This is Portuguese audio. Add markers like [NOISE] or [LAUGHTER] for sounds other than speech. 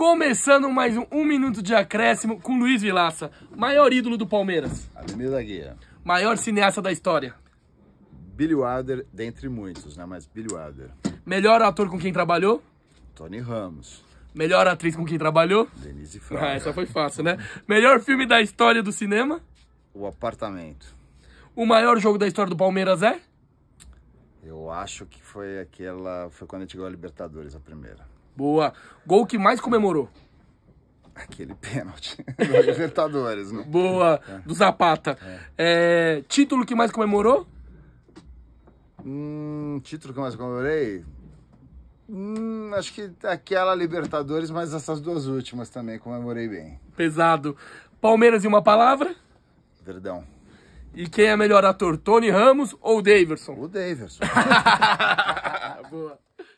Começando mais um 1 um Minuto de Acréscimo com Luiz Vilaça, maior ídolo do Palmeiras. Ademir da Guia. Maior cineasta da história. Billy Wilder, dentre muitos, né? Mas Billy Wilder. Melhor ator com quem trabalhou? Tony Ramos. Melhor atriz com quem trabalhou? Denise ah, Fraga. Ah, essa foi fácil, né? Melhor filme da história do cinema? O Apartamento. O maior jogo da história do Palmeiras é? Eu acho que foi aquela. Foi quando a gente ganhou a Libertadores, a primeira. Boa. Gol que mais comemorou? Aquele pênalti [LAUGHS] Libertadores, né? Boa, é. do Zapata. É. É, título que mais comemorou? Hum, título que mais comemorei? Hum, acho que aquela Libertadores, mas essas duas últimas também comemorei bem. Pesado. Palmeiras em uma palavra? Verdão. E quem é melhor ator, Tony Ramos ou Daverson? O Daverson. [LAUGHS]